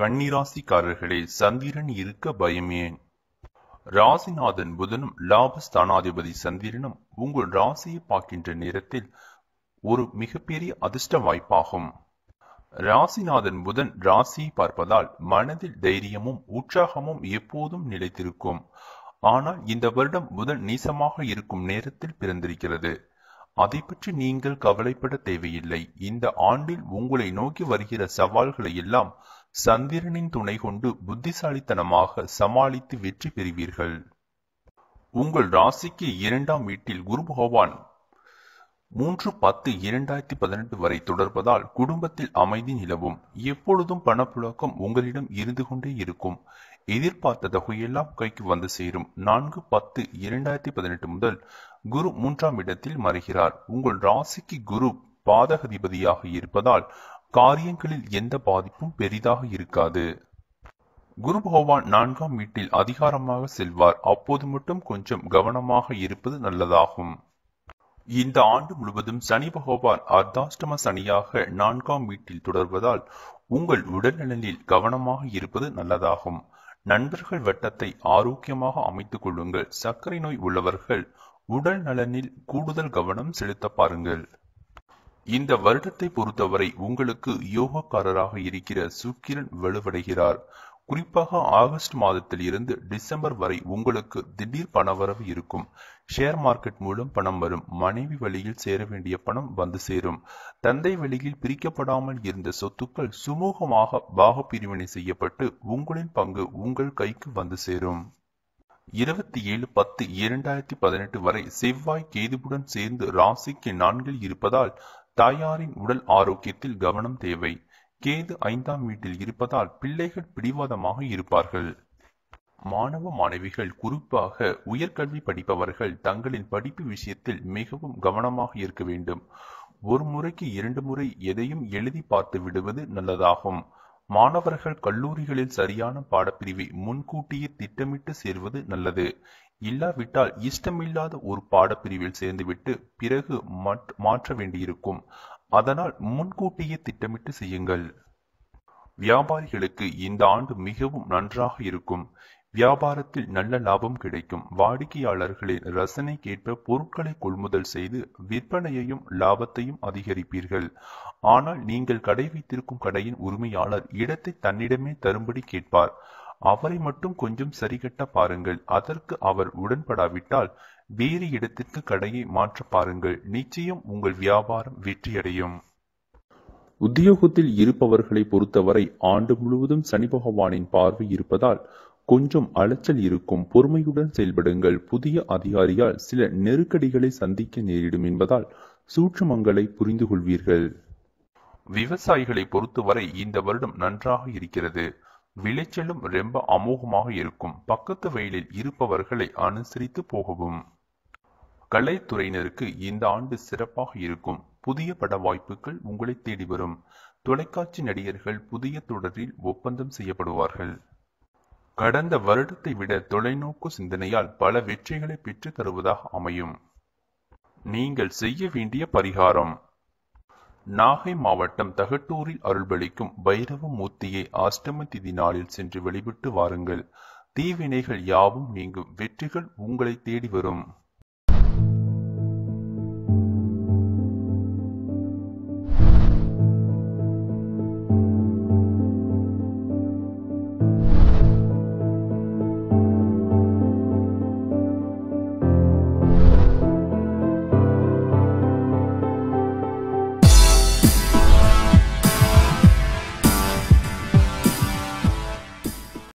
கண்ணிராசிக்காரர்களே சந்திரன் இருக்க பயம் ஏன் ராசிநாதன் புதனும் லாபஸ்தானாதிபதி சந்திரனும் உங்கள் ராசியை பார்க்கின்ற நேரத்தில் ஒரு மிகப்பெரிய அதிர்ஷ்ட வாய்ப்பாகும் ராசிநாதன் புதன் ராசியை பார்ப்பதால் மனதில் தைரியமும் உற்சாகமும் எப்போதும் நிலைத்திருக்கும் ஆனால் இந்த வருடம் புதன் நீசமாக இருக்கும் நேரத்தில் பிறந்திருக்கிறது அதை பற்றி நீங்கள் கவலைப்பட தேவையில்லை இந்த ஆண்டில் உங்களை நோக்கி வருகிற சவால்களை எல்லாம் சந்திரனின் துணை கொண்டு புத்திசாலித்தனமாக சமாளித்து வெற்றி பெறுவீர்கள் உங்கள் ராசிக்கு இரண்டாம் வீட்டில் குரு பகவான் மூன்று பத்து இரண்டாயிரத்தி பதினெட்டு வரை தொடர்பதால் குடும்பத்தில் அமைதி நிலவும் எப்பொழுதும் பணப்புழக்கம் உங்களிடம் இருந்து கொண்டே இருக்கும் எதிர்பார்த்த தொகையெல்லாம் கைக்கு வந்து சேரும் நான்கு பத்து இரண்டாயிரத்தி பதினெட்டு முதல் குரு மூன்றாம் இடத்தில் மறைகிறார் உங்கள் ராசிக்கு குரு பாதகதிபதியாக இருப்பதால் காரியங்களில் எந்த பாதிப்பும் பெரிதாக இருக்காது குரு பகவான் நான்காம் வீட்டில் அதிகாரமாக செல்வார் அப்போது மட்டும் கொஞ்சம் கவனமாக இருப்பது நல்லதாகும் இந்த ஆண்டு முழுவதும் சனி பகவான் அர்த்தாஷ்டம சனியாக நான்காம் வீட்டில் தொடர்வதால் உங்கள் உடல்நலனில் கவனமாக இருப்பது நல்லதாகும் நண்பர்கள் வட்டத்தை ஆரோக்கியமாக அமைத்துக் கொள்ளுங்கள் சர்க்கரை நோய் உள்ளவர்கள் உடல் நலனில் கூடுதல் கவனம் செலுத்த பாருங்கள் இந்த வருடத்தை பொறுத்தவரை உங்களுக்கு யோகக்காரராக இருக்கிற சுக்கிரன் வலுவடைகிறார் குறிப்பாக ஆகஸ்ட் மாதத்தில் இருந்து டிசம்பர் வரை உங்களுக்கு திடீர் பணவரவு இருக்கும் ஷேர் மார்க்கெட் மூலம் பணம் வரும் மனைவி வழியில் சேர வேண்டிய பணம் வந்து சேரும் தந்தை வழியில் பிரிக்கப்படாமல் இருந்த சொத்துக்கள் சுமூகமாக பாக பிரிவினை செய்யப்பட்டு உங்களின் பங்கு உங்கள் கைக்கு வந்து சேரும் இருபத்தி ஏழு பத்து இரண்டாயிரத்தி பதினெட்டு வரை செவ்வாய் கேதுவுடன் சேர்ந்து ராசிக்கு நான்கில் இருப்பதால் தாயாரின் உடல் ஆரோக்கியத்தில் கவனம் தேவை கேது ஐந்தாம் வீட்டில் இருப்பதால் பிள்ளைகள் பிடிவாதமாக இருப்பார்கள் மாணவ மாணவிகள் குறிப்பாக உயர்கல்வி படிப்பவர்கள் தங்களின் படிப்பு விஷயத்தில் மிகவும் கவனமாக இருக்க வேண்டும் ஒரு முறைக்கு இரண்டு முறை எதையும் எழுதி பார்த்து விடுவது நல்லதாகும் மாணவர்கள் கல்லூரிகளில் சரியான பாடப்பிரிவை முன்கூட்டியே திட்டமிட்டு சேர்வது நல்லது இல்லாவிட்டால் இஷ்டமில்லாத ஒரு பாடப்பிரிவில் சேர்ந்துவிட்டு பிறகு மாற்ற வேண்டியிருக்கும் அதனால் முன்கூட்டியே திட்டமிட்டு செய்யுங்கள் வியாபாரிகளுக்கு இந்த ஆண்டு மிகவும் நன்றாக இருக்கும் வியாபாரத்தில் நல்ல லாபம் கிடைக்கும் வாடிக்கையாளர்களின் ரசனை கேட்ப பொருட்களை கொள்முதல் செய்து விற்பனையையும் லாபத்தையும் அதிகரிப்பீர்கள் ஆனால் நீங்கள் கடை வைத்திருக்கும் கடையின் உரிமையாளர் இடத்தை தன்னிடமே தரும்படி கேட்பார் அவரை மட்டும் கொஞ்சம் சரிகட்ட பாருங்கள் அதற்கு அவர் உடன்படாவிட்டால் வேறு இடத்திற்கு கடையை மாற்ற பாருங்கள் நிச்சயம் உங்கள் வியாபாரம் வெற்றியடையும் உத்தியோகத்தில் இருப்பவர்களை பொறுத்தவரை ஆண்டு முழுவதும் சனி பகவானின் பார்வை இருப்பதால் கொஞ்சம் அலைச்சல் இருக்கும் பொறுமையுடன் செயல்படுங்கள் புதிய அதிகாரியால் சில நெருக்கடிகளை சந்திக்க நேரிடும் என்பதால் சூட்சுமங்களை புரிந்து கொள்வீர்கள் விவசாயிகளை பொறுத்தவரை இந்த வருடம் நன்றாக இருக்கிறது விளைச்சலும் ரொம்ப அமோகமாக இருக்கும் பக்கத்து வயலில் இருப்பவர்களை அனுசரித்து போகவும் கலைத்துறையினருக்கு இந்த ஆண்டு சிறப்பாக இருக்கும் புதிய பட வாய்ப்புகள் உங்களை தேடி வரும் தொலைக்காட்சி நடிகர்கள் புதிய தொடரில் ஒப்பந்தம் செய்யப்படுவார்கள் கடந்த வருடத்தை விட தொலைநோக்கு சிந்தனையால் பல வெற்றிகளை பெற்றுத் தருவதாக அமையும் நீங்கள் செய்ய வேண்டிய பரிகாரம் நாகை மாவட்டம் தகட்டூரில் அருள்பளிக்கும் பைரவ மூர்த்தியை அஷ்டம திதி நாளில் சென்று வழிபட்டு வாருங்கள் தீவினைகள் யாவும் நீங்கும் வெற்றிகள் உங்களை தேடி வரும்